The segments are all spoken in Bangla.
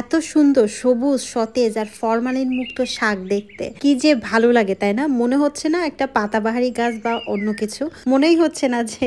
এত সুন্দর সবুজ সতেজ আর ফরমালিন মুক্ত শাক দেখতে কি যে ভালো লাগে তাই না মনে হচ্ছে না একটা পাতাবাহারি গাছ বা অন্য কিছু মনেই হচ্ছে না যে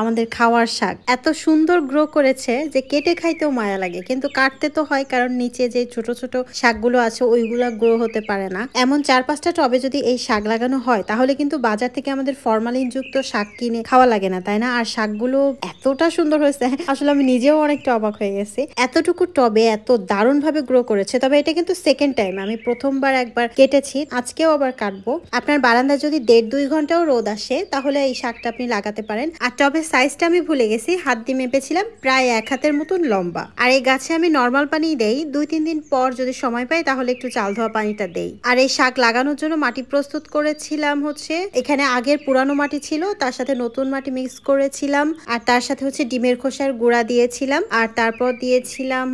আমাদের খাওয়ার শাক এত সুন্দর গ্রো করেছে যে কেটে খাইতেও মায়া লাগে কিন্তু কাটতে তো হয় কারণ নিচে যে ছোট ছোট শাকগুলো আছে ওইগুলো গ্রো হতে পারে না এমন চার পাঁচটা টবে যদি এই শাক লাগানো হয় তাহলে কিন্তু বাজার থেকে আমাদের ফরমালিন যুক্ত শাক কিনে খাওয়া লাগে না তাই না আর শাকগুলো এতটা সুন্দর হয়েছে আসলে আমি নিজেও অনেকটা অবাক হয়ে গেছি এতটুকু টবে এত দারুণ দারুণভাবে গ্রো করেছে তবে এটা কিন্তু সেকেন্ড টাইম আমি প্রথমবার একবার কেটেছি আজকেও আবার কাটবো আপনার বারান্দা যদি দেড় দুই ঘন্টাও রোদ আসে তাহলে এই শাকটা আপনি লাগাতে পারেন আর টবে সাইজটা আমি ভুলে গেছি হাত দিয়ে মেপেছিলাম প্রায় এক হাতের মতন লম্বা আর এই গাছে আমি নর্মাল পানি দেই দুই তিন দিন পর যদি সময় পাই তাহলে একটু চাল ধোয়া পানিটা দেই আর এই শাক লাগানোর জন্য মাটি প্রস্তুত করেছিলাম হচ্ছে এখানে আগের পুরানো মাটি ছিল তার সাথে নতুন মাটি মিক্স করেছিলাম আর তার সাথে হচ্ছে ডিমের খোসার গুঁড়া দিয়েছিলাম আর তারপর দিয়েছিলাম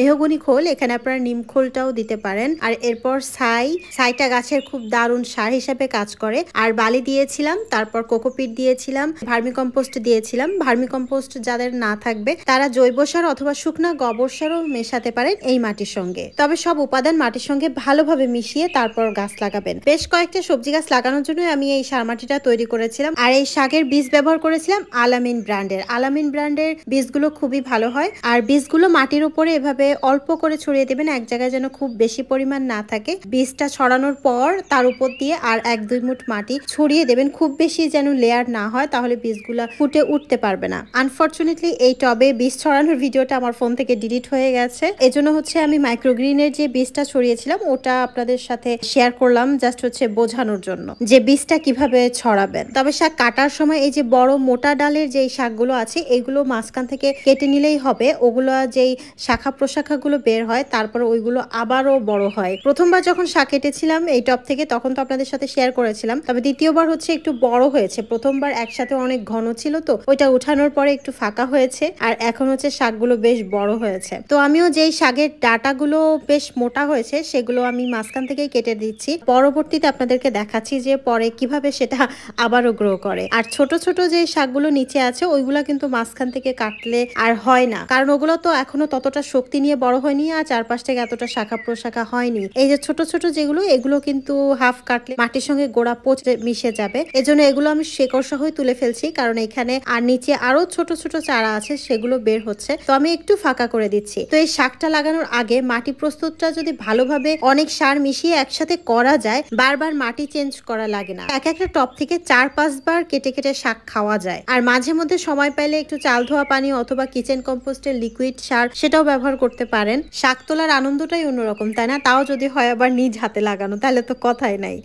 মেহগুনি নিমখোল এখানে আপনারা নিমখোলটাও দিতে পারেন আর এরপর ছাই ছাইটা গাছের খুব দারুণ সার হিসাবে কাজ করে আর বালি দিয়েছিলাম তারপর কোকোপিট দিয়েছিলাম ভার্মিকম্পোস্ট দিয়েছিলাম ভার্মিকম্পোস্ট যাদের না থাকবে তারা জৈব সার অথবা শুকনা গোবর সারও মেশাতে পারেন এই মাটির সঙ্গে তবে সব উপাদান মাটির সঙ্গে ভালোভাবে মিশিয়ে তারপর গাছ লাগাবেন বেশ কয়েকটা সবজি গাছ লাগানোর জন্য আমি এই সার মাটিটা তৈরি করেছিলাম আর এই শাকের বীজ ব্যবহার করেছিলাম আলামিন ব্র্যান্ডের আলামিন ব্র্যান্ডের বীজগুলো খুবই ভালো হয় আর বীজগুলো মাটির উপরে এভাবে অল্প করে ছড়িয়ে দেবেন এক জায়গায় যেন খুব বেশি পরিমাণ না থাকে বীজটা ছড়ানোর পর তার উপর দিয়ে আর এক দুই মুঠ মাটি ছড়িয়ে দেবেন খুব বেশি যেন লেয়ার না হয় তাহলে বীজগুলো ফুটে উঠতে পারবে না আনফর্চুনেটলি এই টবে বীজ ছড়ানোর ভিডিওটা আমার ফোন থেকে ডিলিট হয়ে গেছে এজন্য হচ্ছে আমি মাইক্রোগ্রিনের যে বীজটা ছড়িয়েছিলাম ওটা আপনাদের সাথে শেয়ার করলাম জাস্ট হচ্ছে বোঝানোর জন্য যে বীজটা কিভাবে ছড়াবেন তবে শাক কাটার সময় এই যে বড় মোটা ডালের যে শাকগুলো আছে এগুলো মাঝখান থেকে কেটে নিলেই হবে ওগুলো যেই শাখা প্রশাখাগুলো বের হয় তারপর ওইগুলো আবারও বড় হয় প্রথমবার যখন শাক কেটেছিলাম এই টপ থেকে তখন তো আপনাদের সাথে শেয়ার করেছিলাম তবে দ্বিতীয়বার হচ্ছে একটু বড় হয়েছে প্রথমবার একসাথে অনেক ঘন ছিল তো ওইটা উঠানোর পরে একটু ফাঁকা হয়েছে আর এখন হচ্ছে শাকগুলো বেশ বড় হয়েছে তো আমিও যেই শাকের ডাটাগুলো বেশ মোটা হয়েছে সেগুলো আমি মাঝখান থেকেই কেটে দিচ্ছি পরবর্তীতে আপনাদেরকে দেখাচ্ছি যে পরে কিভাবে সেটা আবারও গ্রো করে আর ছোট ছোট যে শাকগুলো নিচে আছে ওইগুলা কিন্তু মাঝখান থেকে কাটলে আর হয় না কারণ ওগুলো তো এখনো ততটা শক্তি নিয়ে বড় হয় হয়নি আর চারপাশ থেকে এতটা শাখা প্রশাখা হয়নি এই যে ছোট ছোট যেগুলো এগুলো কিন্তু হাফ কাটলে মাটির সঙ্গে গোড়া পচে মিশে যাবে এজন্য এগুলো আমি শেকড় সহ তুলে ফেলছি কারণ এখানে আর নিচে আরো ছোট ছোট চারা আছে সেগুলো বের হচ্ছে তো আমি একটু ফাঁকা করে দিচ্ছি তো এই শাকটা লাগানোর আগে মাটি প্রস্তুতটা যদি ভালোভাবে অনেক সার মিশিয়ে একসাথে করা যায় বারবার মাটি চেঞ্জ করা লাগে না এক একটা টপ থেকে চার পাঁচবার কেটে কেটে শাক খাওয়া যায় আর মাঝে মধ্যে সময় পাইলে একটু চাল ধোয়া পানি অথবা কিচেন কম্পোস্টের লিকুইড সার সেটাও ব্যবহার করতে পারেন বলেন শাক তোলার আনন্দটাই অন্যরকম তাই না তাও যদি হয় আবার নিজ হাতে লাগানো তাহলে তো কথাই নাই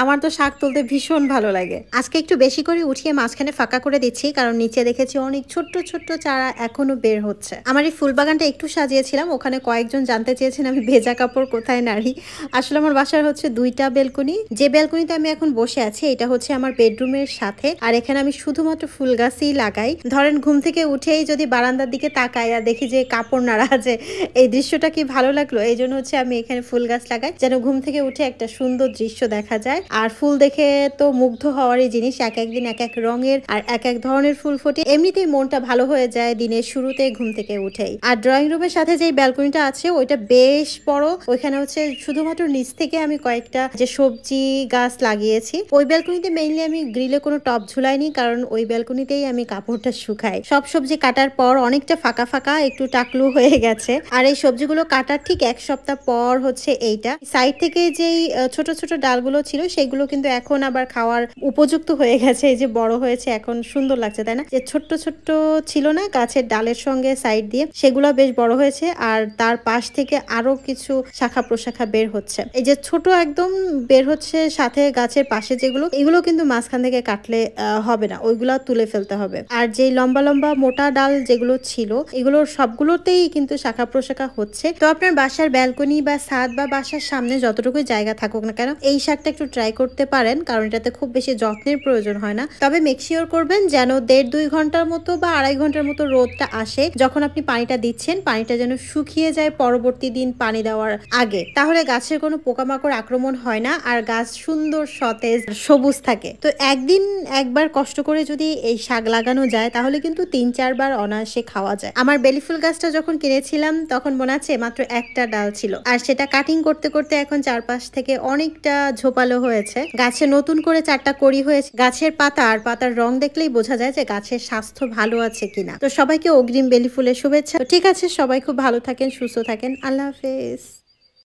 আমার তো শাক তুলতে ভীষণ ভালো লাগে আজকে একটু বেশি করে উঠিয়ে মাঝখানে ফাঁকা করে দিচ্ছি কারণ নিচে দেখেছি অনেক ছোট্ট ছোট্ট চারা এখনো বের হচ্ছে আমার এই ফুলবাগানটা একটু সাজিয়েছিলাম ওখানে কয়েকজন জানতে চেয়েছেন আমি ভেজা কাপড় কোথায় নারী আসলে আমার বাসার হচ্ছে দুইটা বেলকনি যে বেলকনিতে আমি এখন বসে আছি এটা হচ্ছে আমার বেডরুমের সাথে আর এখানে আমি শুধুমাত্র ফুল গাছই লাগাই ধরেন ঘুম থেকে উঠেই যদি বারান্দার দিকে তাকাই আর দেখি যে কাপড় নাড়া আছে এই দৃশ্যটা কি ভালো লাগলো এই জন্য হচ্ছে আমি এখানে ফুল গাছ লাগাই যেন ঘুম থেকে উঠে একটা সুন্দর দৃশ্য দেখা যায় আর ফুল দেখে তো মুগ্ধ হওয়ারই জিনিস এক একদিন এক এক রঙের আর এক এক ধরনের ফুল ফোটে এমনিতেই মনটা ভালো হয়ে যায় দিনের শুরুতে ঘুম থেকে উঠেই আর ড্রয়িং রুমের সাথে যে ব্যালকনিটা আছে ওইটা বেশ বড় ওইখানে হচ্ছে শুধুমাত্র নিচ থেকে আমি কয়েকটা যে সবজি গাছ লাগিয়েছি ওই ব্যালকনিতে মেইনলি আমি গ্রিলে কোনো টপ ঝুলাইনি কারণ ওই ব্যালকনিতেই আমি কাপড়টা শুকাই সব সবজি কাটার পর অনেকটা ফাঁকা ফাঁকা একটু টাকলু হয়ে গেছে আর এই সবজিগুলো কাটার ঠিক এক সপ্তাহ পর হচ্ছে এইটা সাইড থেকে যেই ছোট ছোট ডালগুলো ছিল সেগুলো কিন্তু এখন আবার খাওয়ার উপযুক্ত হয়ে গেছে এই যে বড় হয়েছে এখন সুন্দর লাগছে তাই না যে ছোট্ট ছোট্ট ছিল না গাছের ডালের সঙ্গে সাইড দিয়ে সেগুলো বেশ বড় হয়েছে আর তার পাশ থেকে আরো কিছু শাখা প্রশাখা বের হচ্ছে এই যে ছোট একদম বের হচ্ছে সাথে গাছের পাশে যেগুলো এগুলো কিন্তু মাঝখান থেকে কাটলে হবে না ওইগুলো তুলে ফেলতে হবে আর যে লম্বা লম্বা মোটা ডাল যেগুলো ছিল এগুলোর সবগুলোতেই কিন্তু শাখা প্রশাখা হচ্ছে তো আপনার বাসার ব্যালকনি বা ছাদ বা বাসার সামনে যতটুকু জায়গা থাকুক না কেন এই শাকটা একটু ট্রাই করতে পারেন কারণ এটাতে খুব বেশি যত্নের প্রয়োজন হয় না তবে মেকশিওর করবেন যেন দেড় দুই ঘন্টার মতো বা আড়াই ঘন্টার মতো রোদটা আসে যখন আপনি পানিটা দিচ্ছেন পানিটা যেন শুকিয়ে যায় পরবর্তী দিন পানি দেওয়ার আগে তাহলে গাছের কোনো পোকামাকড় আক্রমণ হয় না আর গাছ সুন্দর সতেজ সবুজ থাকে তো একদিন একবার কষ্ট করে যদি এই শাক লাগানো যায় তাহলে কিন্তু তিন চারবার অনায়াসে খাওয়া যায় আমার বেলিফুল গাছটা যখন কিনেছিলাম তখন মনে আছে মাত্র একটা ডাল ছিল আর সেটা কাটিং করতে করতে এখন চারপাশ থেকে অনেকটা ঝোপালো হয়েছে গাছে নতুন করে চারটা করি হয়েছে গাছের পাতা আর পাতার রং দেখলেই বোঝা যায় যে গাছের স্বাস্থ্য ভালো আছে কিনা তো সবাইকে অগ্রিম বেলি ফুলের শুভেচ্ছা ঠিক আছে সবাই খুব ভালো থাকেন সুস্থ থাকেন আল্লাহ হাফেজ